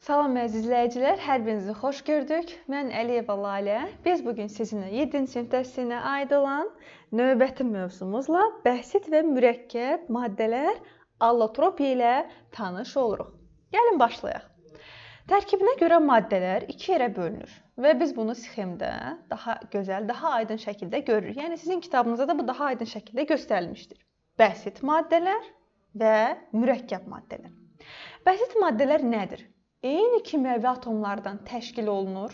Salam əzizləyicilər, hər birinizi xoş gördük. Mən Əliyeva Lalə. Biz bu gün sizinlə 7-ci sinif dərsinə aid olan növbəti mövzumuzla bəsit və mürəkkəb maddələr allotropiya ilə tanış oluruq. Gəlin başlayaq. Tərkibinə görə maddələr 2 yerə bölünür və biz bunu sxemdə daha gözəl, daha aydın şəkildə görürük. Yəni sizin kitabınızda da bu daha aydın şəkildə göstərilmişdir. Bəsit maddələr və mürəkkəb maddələr. Bəsit maddələr nədir? eyni kimyəvi atomlardan təşkil olunur.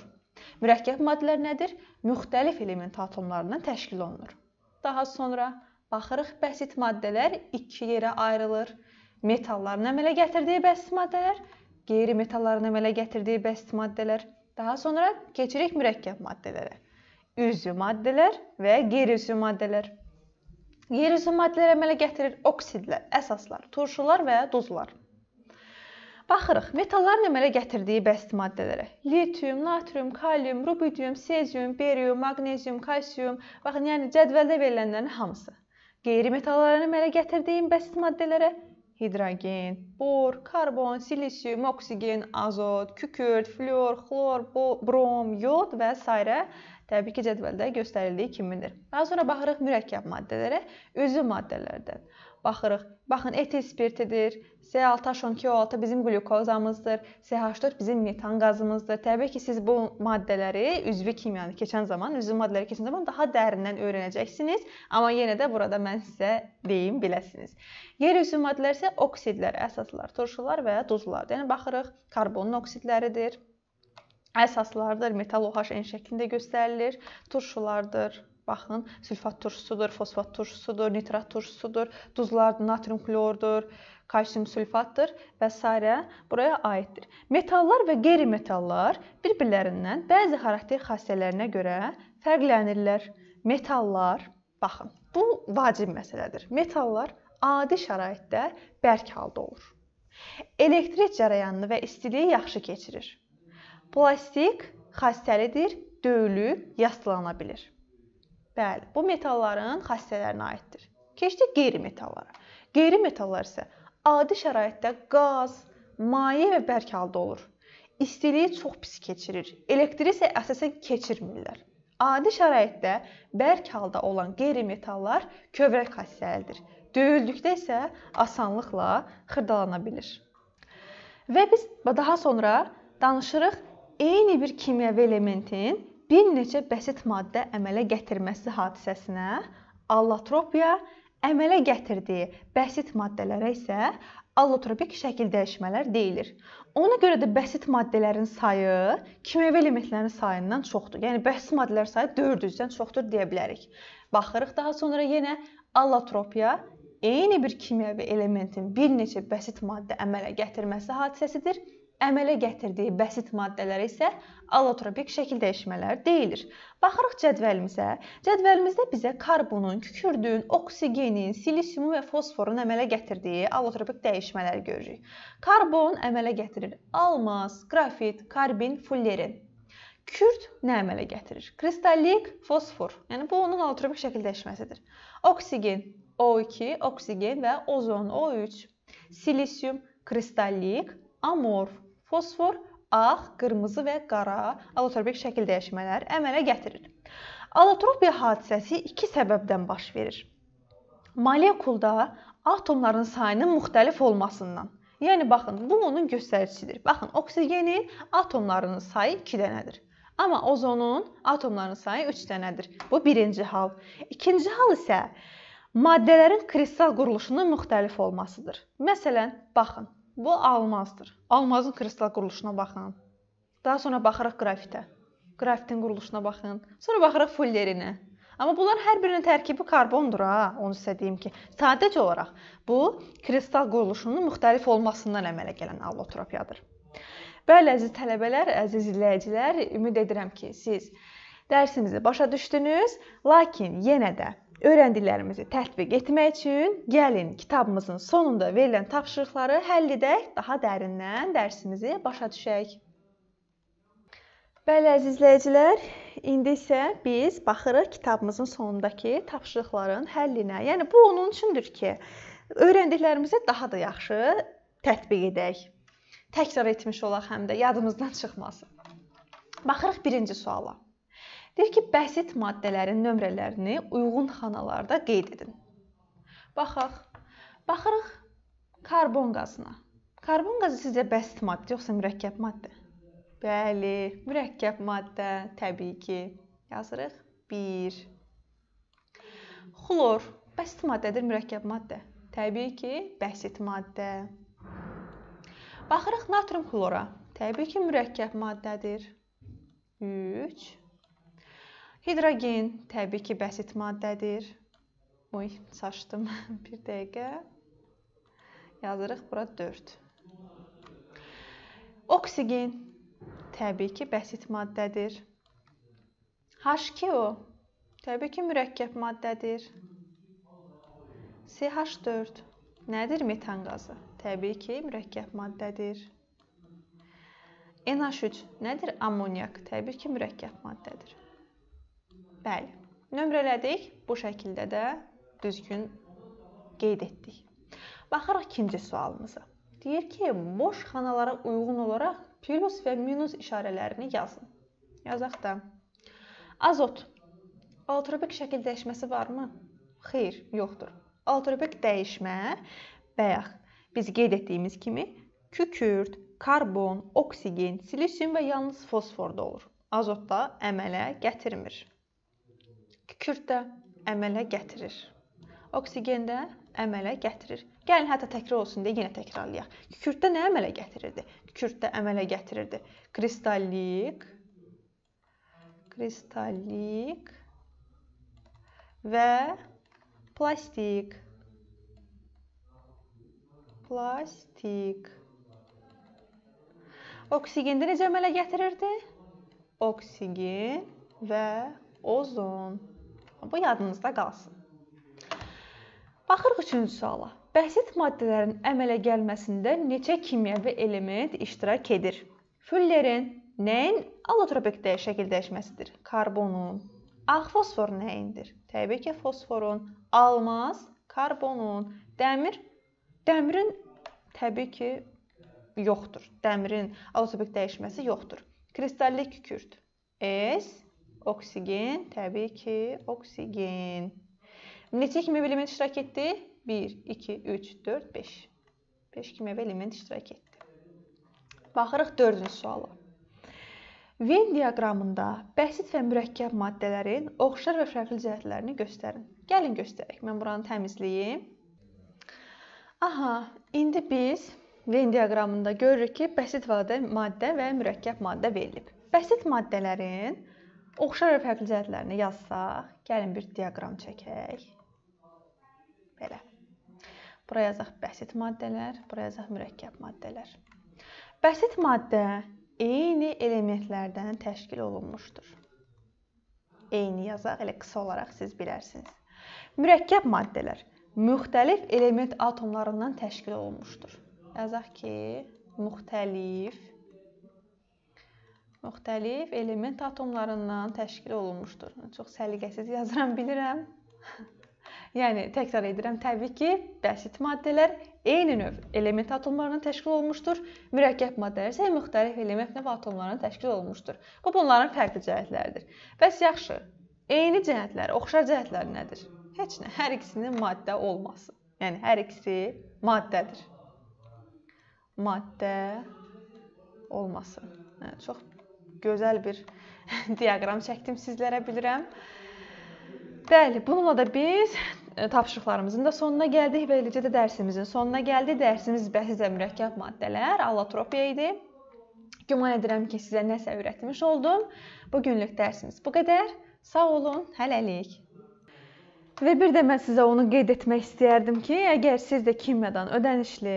Mürəkkəb maddələr nədir? Müxtəlif element atomlarından təşkil olunur. Daha sonra baxırıq bəsit maddələr iki yerə ayrılır. Metalların əmələ gətirdiyi bəsit maddələr, qeyri-metalların əmələ gətirdiyi bəsit maddələr. Daha sonra keçirik mürəkkəb maddələrə. Üzvü maddələr və qeyri-üzvü maddələr. Qeyri-üzvü maddələr əmələ gətirir oksidlər, əsaslar, turşular və duzlar. Baxırıq, metalların əmələ gətirdiyi bəsit maddələrə. Litium, natrium, kalium, rubidium, sezium, berium, maqnezium, kalsium, baxın, yəni cədvəldə verilənlərin hamısı. Qeyri-metalların əmələ gətirdiyi bəsit maddələrə hidrogen, bor, karbon, silisium, oksigen, azot, kükürt, flor, xlor, brom, yod və s. təbii ki, cədvəldə göstərildiyi kimidir. Daha sonra baxırıq mürəkkəb maddələrə, üzvü maddələrdən. Baxırıq. Baxın, etil spirtidir. C6H12O6 bizim qlyukozamızdır. CH4 bizim metan qazımızdır. Təbii ki, siz bu maddələri üzvi kimyanı keçən zaman, üzvi maddələri keçən zaman daha dərindən öyrənəcəksiniz, amma yenə də burada mən sizə deyim, biləsiniz. Yer üzvi maddələr isə oksidlər, əsaslar, turşular və duzlardır. Yəni baxırıq, karbonun oksidləridir. Əsaslardır, metal OH şəklində göstərilir, turşulardır, Baxın, sülfat turşusudur, fosfat turşusudur, nitrat turşusudur, duzlardır, natrium klordur, kalsium sülfatdır və s. buraya aiddir. Metallar və qeyri-metallar bir-birlərindən bəzi xarakter xassələrinə görə fərqlənirlər. Metallar, baxın, bu vacib məsələdir. Metallar adi şəraitdə bərk halda olur. Elektrik cərəyanını və istiliyi yaxşı keçirir. Plastik xassəlidir, döyülüb, yastalana bilir. Bəli, bu metalların xassələrinə aiddir. Keçdik qeyri-metallara. Qeyri-metallar isə adi şəraitdə qaz, maye və bərk halda olur. İstiliyi çox pis keçirir. Elektri isə əsasən keçirmirlər. Adi şəraitdə bərk halda olan qeyri-metallar kövrək xassəlidir. Döyüldükdə isə asanlıqla xırdalana bilir. Və biz daha sonra danışırıq eyni bir kimyəvi elementin bir neçə bəsit maddə əmələ gətirməsi hadisəsinə allotropiya, əmələ gətirdiyi bəsit maddələrə isə allotropik şəkil dəyişmələr deyilir. Ona görə də bəsit maddələrin sayı kimyəvi elementlərin sayından çoxdur. Yəni bəsit maddələr sayı 400-dən çoxdur deyə bilərik. Baxırıq daha sonra yenə allotropiya eyni bir kimyəvi elementin bir neçə bəsit maddə əmələ gətirməsi hadisəsidir əmələ gətirdiyi bəsit maddələr isə allotropik şəkil dəyişmələri deyilir. Baxırıq cədvəlimizə. Cədvəlimizdə bizə karbonun, kükürdün, oksigenin, silisiumun və fosforun əmələ gətirdiyi allotropik dəyişmələri görürük. Karbon əmələ gətirir almaz, qrafit, karbin, fullerin. Kükürd nə əmələ gətirir? Kristallik fosfor. Yəni bu onun allotropik şəkil dəyişməsidir. Oksigen O2, oksigen və ozon O3. Silisium kristallik, amorf, fosfor, ağ, qırmızı və qara allotrop şəkil dəyişmələri əmələ gətirir. Allotropiya hadisəsi iki səbəbdən baş verir. Molekulda atomların sayının müxtəlif olmasından. Yəni baxın, bu onun göstəricisidir. Baxın, oksigenin atomlarının sayı 2 dənədir. Amma ozonun atomlarının sayı 3 dənədir. Bu birinci hal. İkinci hal isə maddələrin kristal quruluşunun müxtəlif olmasıdır. Məsələn, baxın, Bu almazdır. Almazın kristal quruluşuna baxın. Daha sonra baxırıq qrafitə. Qrafitin quruluşuna baxın. Sonra baxırıq fullerinə. Amma bunlar hər birinin tərkibi karbondur ha, onu sizə deyim ki, sadəcə olaraq bu kristal quruluşunun müxtəlif olmasından əmələ gələn allotropiyadır. Bəli, əziz tələbələr, əziz izləyicilər, ümid edirəm ki, siz dərsimizi başa düşdünüz, lakin yenə də öyrəndiklərimizi tətbiq etmək üçün gəlin kitabımızın sonunda verilən tapşırıqları həll edək, daha dərindən dərsimizi başa düşək. Bəli əziz izləyicilər, indi isə biz baxırıq kitabımızın sonundakı tapşırıqların həllinə. Yəni bu onun üçündür ki, öyrəndiklərimizi daha da yaxşı tətbiq edək. Təkrar etmiş olaq həm də yadımızdan çıxmasın. Baxırıq birinci suala. Deyir ki, bəsit maddələrin nömrələrini uyğun xanalarda qeyd edin. Baxaq. Baxırıq karbon qazına. Karbon qazı sizcə bəsit maddə yoxsa mürəkkəb maddə? Bəli, mürəkkəb maddə, təbii ki. Yazırıq 1. Xlor bəsit maddədir, mürəkkəb maddə? Təbii ki, bəsit maddə. Baxırıq natrium xlora. Təbii ki, mürəkkəb maddədir. 3 Hidrogen təbii ki, bəsit maddədir. Uy, çaşdım. 1 dəqiqə. Yazırıq bura 4. Oksigen təbii ki, bəsit maddədir. H2O təbii ki, mürəkkəb maddədir. CH4 nədir? Metan qazı. Təbii ki, mürəkkəb maddədir. NH3 nədir? Ammoniak. Təbii ki, mürəkkəb maddədir. Bəli. Nömrələdik. Bu şəkildə də düzgün qeyd etdik. Baxırıq ikinci sualımıza. Deyir ki, boş xanalara uyğun olaraq plus və minus işarələrini yazın. Yazaq da. Azot. Altrobik şəkil dəyişməsi varmı? Xeyr, yoxdur. Altrobik dəyişmə bayaq biz qeyd etdiyimiz kimi kükürt, karbon, oksigen, silisium və yalnız fosforda olur. Azotda əmələ gətirmir kükürddə əmələ gətirir. Oksigendə əmələ gətirir. Gəlin hətta təkrar olsun deyə yenə təkrarlayaq. Kükürddə nə əmələ gətirirdi? Kükürddə əmələ gətirirdi. Kristallik, kristallik və plastik. Plastik. Oksigendə necə əmələ gətirirdi? Oksigen və ozon. Bu yadınızda qalsın. Baxırıq üçüncü suala. Bəsit maddələrin əmələ gəlməsində neçə kimyəvi element iştirak edir? Füllerin nəyin allotropik də şəkil dəyişməsidir? Karbonun. Ağ fosfor nəyindir? Təbii ki, fosforun. Almaz karbonun. Dəmir dəmirin təbii ki yoxdur. Dəmirin allotropik dəyişməsi yoxdur. Kristallik kükürt. S Oksigen, təbii ki, oksigen. Neçə kimyəvi element iştirak etdi? 1, 2, 3, 4, 5. 5 kimyəvi element iştirak etdi. Baxırıq 4-cü suala. Venn diaqramında bəsit və mürəkkəb maddələrin oxşar və fərqli cəhətlərini göstərin. Gəlin göstərək. Mən buranı təmizləyim. Aha, indi biz Venn diaqramında görürük ki, bəsit maddə və mürəkkəb maddə verilib. Bəsit maddələrin Oxşar və fərqli cəhətlərini yazsaq, gəlin bir diaqram çəkək. Belə. Bura yazaq bəsit maddələr, bura yazaq mürəkkəb maddələr. Bəsit maddə eyni elementlərdən təşkil olunmuşdur. Eyni yazaq, elə qısa olaraq siz bilərsiniz. Mürəkkəb maddələr müxtəlif element atomlarından təşkil olunmuşdur. Yazaq ki, müxtəlif müxtəlif element atomlarından təşkil olunmuşdur. Çox səliqəsiz yazıram bilirəm. yəni təkrar edirəm, təbii ki, bəsit maddələr eyni növ element atomlarından təşkil olunmuşdur. Mürəkkəb maddələr isə müxtəlif element növ atomlarından təşkil olunmuşdur. Bu bunların fərqli cəhətləridir. Bəs yaxşı, eyni cəhətlər, oxşar cəhətlər nədir? Heç nə, hər ikisinin maddə olması. Yəni hər ikisi maddədir. Maddə olması. Yəni, çox gözəl bir diaqram çəkdim sizlərə bilirəm. Bəli, bununla da biz e, tapşırıqlarımızın da sonuna gəldik və eləcə də dərsimizin sonuna gəldik. Dərsimiz bəhs və mürəkkəb maddələr, allotropiya idi. Güman edirəm ki, sizə nəsə öyrətmiş oldum. Bu günlük dərsimiz bu qədər. Sağ olun, hələlik. Və bir də mən sizə onu qeyd etmək istəyərdim ki, əgər siz də kimyadan ödənişli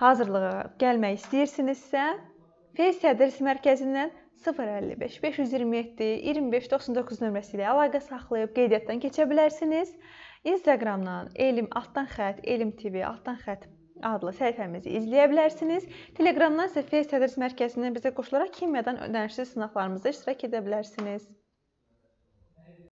hazırlığa gəlmək istəyirsinizsə, Fes Tədris Mərkəzindən 055 527 25 99 nömrəsi ilə əlaqə saxlayıb qeydiyyatdan keçə bilərsiniz. Instagramdan elim altdan xətt, elim TV altdan xətt adlı səhifəmizi izləyə bilərsiniz. Telegramdan isə Face tədris mərkəzindən bizə qoşularaq kimyadan ödənişsiz sınaqlarımızda iştirak edə bilərsiniz.